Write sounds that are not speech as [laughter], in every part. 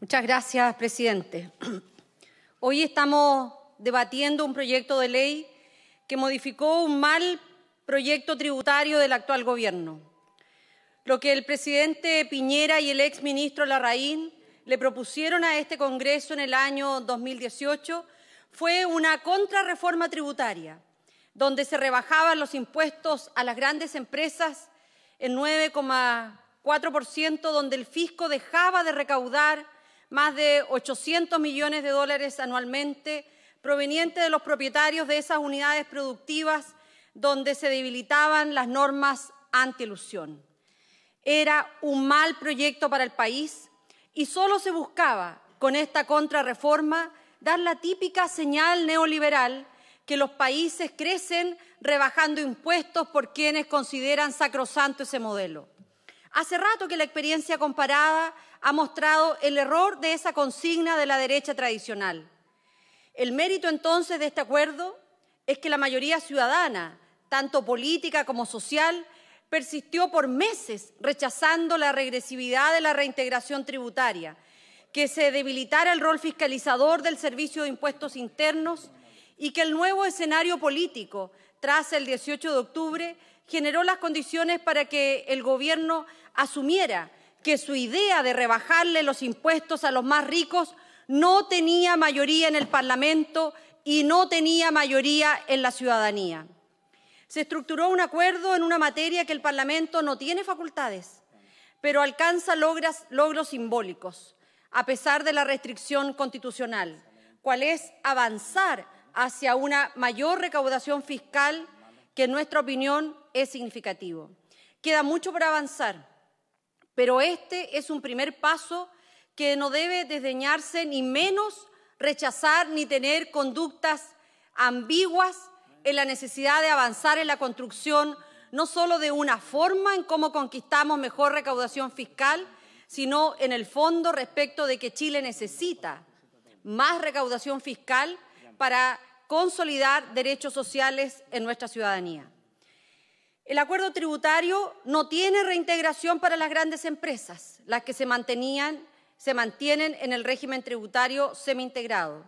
Muchas gracias, presidente. [clears throat] Hoy estamos debatiendo un proyecto de ley que modificó un mal proyecto tributario del actual gobierno. Lo que el presidente Piñera y el ex ministro Larraín le propusieron a este Congreso en el año 2018 fue una contrarreforma tributaria, donde se rebajaban los impuestos a las grandes empresas en 9,4%, donde el fisco dejaba de recaudar más de 800 millones de dólares anualmente provenientes de los propietarios de esas unidades productivas donde se debilitaban las normas anti-ilusión. Era un mal proyecto para el país y solo se buscaba, con esta contrarreforma, dar la típica señal neoliberal que los países crecen rebajando impuestos por quienes consideran sacrosanto ese modelo. Hace rato que la experiencia comparada ha mostrado el error de esa consigna de la derecha tradicional. El mérito entonces de este acuerdo es que la mayoría ciudadana, tanto política como social, persistió por meses rechazando la regresividad de la reintegración tributaria, que se debilitara el rol fiscalizador del Servicio de Impuestos Internos y que el nuevo escenario político tras el 18 de octubre generó las condiciones para que el gobierno asumiera que su idea de rebajarle los impuestos a los más ricos no tenía mayoría en el Parlamento y no tenía mayoría en la ciudadanía. Se estructuró un acuerdo en una materia que el Parlamento no tiene facultades, pero alcanza logros simbólicos, a pesar de la restricción constitucional, cual es avanzar hacia una mayor recaudación fiscal que en nuestra opinión es significativo. Queda mucho por avanzar pero este es un primer paso que no debe desdeñarse ni menos rechazar ni tener conductas ambiguas en la necesidad de avanzar en la construcción no solo de una forma en cómo conquistamos mejor recaudación fiscal, sino en el fondo respecto de que Chile necesita más recaudación fiscal para consolidar derechos sociales en nuestra ciudadanía. El acuerdo tributario no tiene reintegración para las grandes empresas, las que se mantenían, se mantienen en el régimen tributario semi-integrado.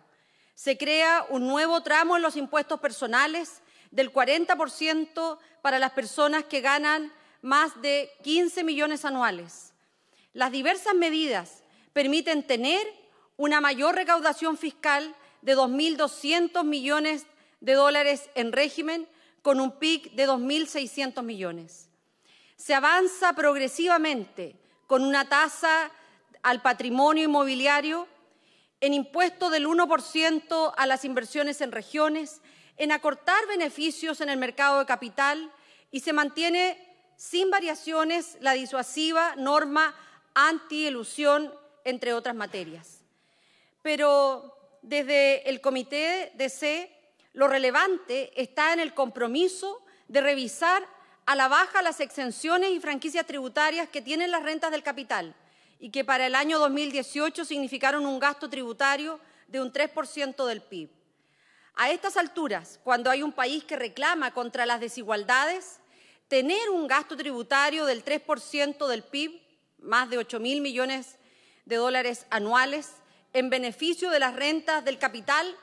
Se crea un nuevo tramo en los impuestos personales del 40% para las personas que ganan más de 15 millones anuales. Las diversas medidas permiten tener una mayor recaudación fiscal de 2.200 millones de dólares en régimen con un PIB de 2.600 millones. Se avanza progresivamente con una tasa al patrimonio inmobiliario, en impuesto del 1% a las inversiones en regiones, en acortar beneficios en el mercado de capital y se mantiene sin variaciones la disuasiva norma anti-ilusión, entre otras materias. Pero desde el comité de C lo relevante está en el compromiso de revisar a la baja las exenciones y franquicias tributarias que tienen las rentas del capital y que para el año 2018 significaron un gasto tributario de un 3% del PIB. A estas alturas, cuando hay un país que reclama contra las desigualdades, tener un gasto tributario del 3% del PIB, más de 8 mil millones de dólares anuales, en beneficio de las rentas del capital,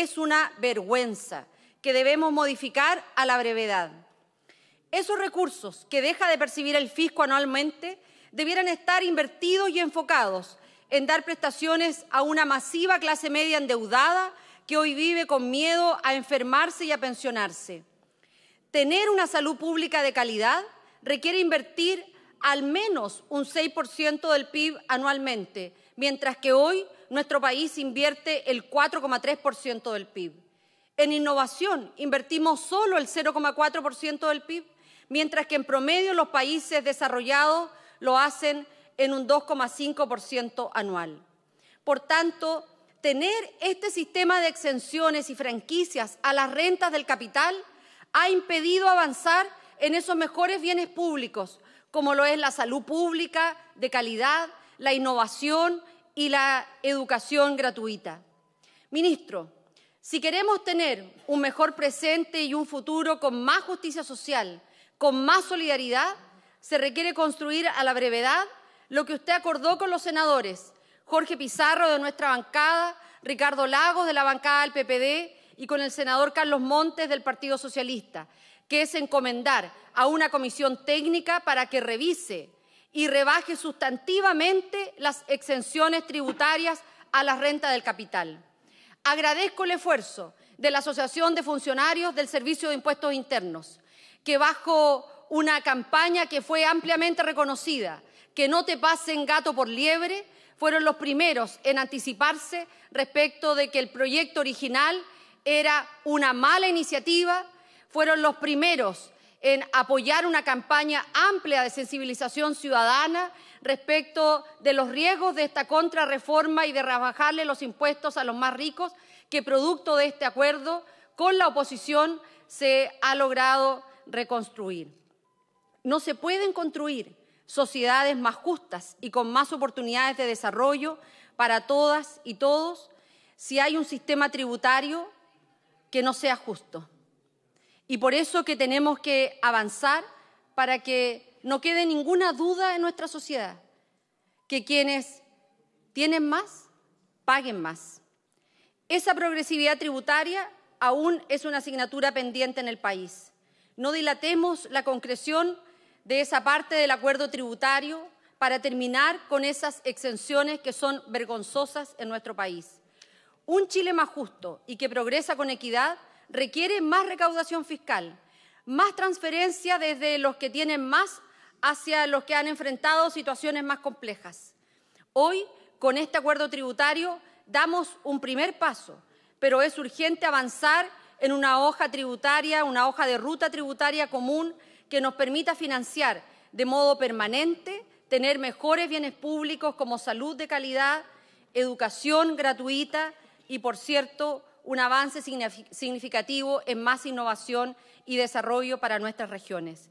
es una vergüenza que debemos modificar a la brevedad. Esos recursos que deja de percibir el fisco anualmente debieran estar invertidos y enfocados en dar prestaciones a una masiva clase media endeudada que hoy vive con miedo a enfermarse y a pensionarse. Tener una salud pública de calidad requiere invertir al menos un 6% del PIB anualmente, mientras que hoy nuestro país invierte el 4,3% del PIB. En innovación invertimos solo el 0,4% del PIB, mientras que en promedio los países desarrollados lo hacen en un 2,5% anual. Por tanto, tener este sistema de exenciones y franquicias a las rentas del capital ha impedido avanzar en esos mejores bienes públicos, como lo es la salud pública de calidad, la innovación y la educación gratuita. Ministro, si queremos tener un mejor presente y un futuro con más justicia social, con más solidaridad, se requiere construir a la brevedad lo que usted acordó con los senadores Jorge Pizarro de nuestra bancada, Ricardo Lagos de la bancada del PPD y con el senador Carlos Montes del Partido Socialista, que es encomendar a una comisión técnica para que revise y rebaje sustantivamente las exenciones tributarias a la renta del capital. Agradezco el esfuerzo de la Asociación de Funcionarios del Servicio de Impuestos Internos, que bajo una campaña que fue ampliamente reconocida, que no te pasen gato por liebre, fueron los primeros en anticiparse respecto de que el proyecto original era una mala iniciativa, fueron los primeros en apoyar una campaña amplia de sensibilización ciudadana respecto de los riesgos de esta contrarreforma y de rebajarle los impuestos a los más ricos, que producto de este acuerdo con la oposición se ha logrado reconstruir. No se pueden construir sociedades más justas y con más oportunidades de desarrollo para todas y todos si hay un sistema tributario que no sea justo. Y por eso que tenemos que avanzar para que no quede ninguna duda en nuestra sociedad, que quienes tienen más, paguen más. Esa progresividad tributaria aún es una asignatura pendiente en el país. No dilatemos la concreción de esa parte del acuerdo tributario para terminar con esas exenciones que son vergonzosas en nuestro país. Un Chile más justo y que progresa con equidad requiere más recaudación fiscal, más transferencia desde los que tienen más hacia los que han enfrentado situaciones más complejas. Hoy, con este acuerdo tributario, damos un primer paso, pero es urgente avanzar en una hoja tributaria, una hoja de ruta tributaria común que nos permita financiar de modo permanente, tener mejores bienes públicos como salud de calidad, educación gratuita y, por cierto, un avance significativo en más innovación y desarrollo para nuestras regiones.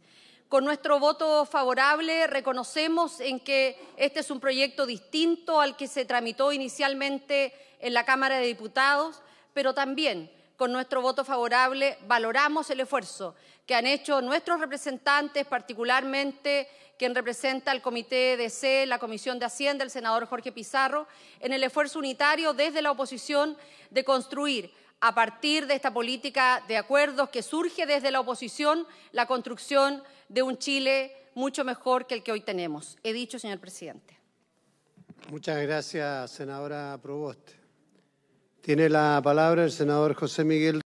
Con nuestro voto favorable reconocemos en que este es un proyecto distinto al que se tramitó inicialmente en la Cámara de Diputados, pero también con nuestro voto favorable valoramos el esfuerzo que han hecho nuestros representantes, particularmente quien representa al Comité de C, la Comisión de Hacienda, el senador Jorge Pizarro, en el esfuerzo unitario desde la oposición de construir a partir de esta política de acuerdos que surge desde la oposición la construcción de un Chile mucho mejor que el que hoy tenemos. He dicho, señor presidente. Muchas gracias, senadora Proboste. Tiene la palabra el senador José Miguel.